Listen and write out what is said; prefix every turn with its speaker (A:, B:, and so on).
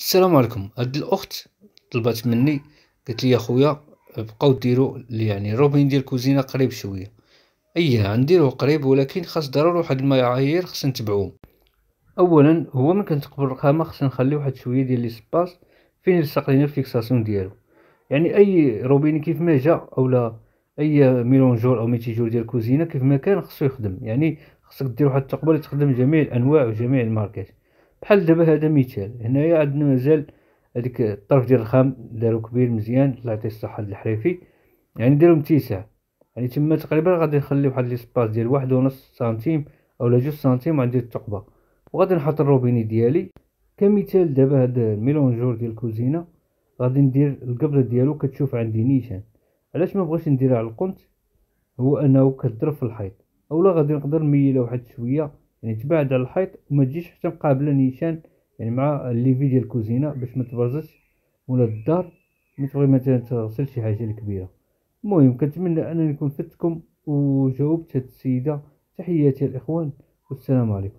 A: السلام عليكم هاد الاخت طلبات مني قالت لي اخويا بقاو ديروا يعني روبين ديال الكوزينه قريب شويه اييه نديروه قريب ولكن خاص ضروري واحد المعايير خاص نتبعوهم اولا هو ما كنتقبل الرقامه خاص نخلي واحد شويه ديال ليسباس فين يلصق لينا الفيكساسيون ديالو يعني اي روبين كيف ما جا اولا اي ميلونجور او ميتيجور ديال الكوزينه كيف ما كان خصو يخدم يعني خصك دير واحد التقبل تخدم جميع الانواع وجميع الماركات بحال دابا هذا مثال هنايا عندنا مازال هذيك الطرف ديال الخام دارو كبير مزيان الله يعطيه الصحه للحريفي يعني دارو متسع يعني تما تقريبا غادي نخلي واحد ليسباس ديال واحد ونص سنتيم اولا جوج سنتيم عندي الثقبه وغادي نحط الروبيني ديالي كمثال دابا هاد الميلونجور ديال الكوزينه غادي ندير القبضه ديالو كتشوف عندي نيشان علاش ما بغيتش نديرها على القنت هو انه كضرب في الحيط اولا غادي نقدر نميلها واحد شويه يعني تبعد على الحيط وما تجيش حتى مقابله نيشان يعني مع الليفي ديال الكوزينه باش ما تبرزش ولا الدار ما تبغي مثلا تغسل شي حاجه كبيره المهم كنتمنى انني نكون فدتكم وجاوبت هاد السيده تحياتي الاخوان والسلام عليكم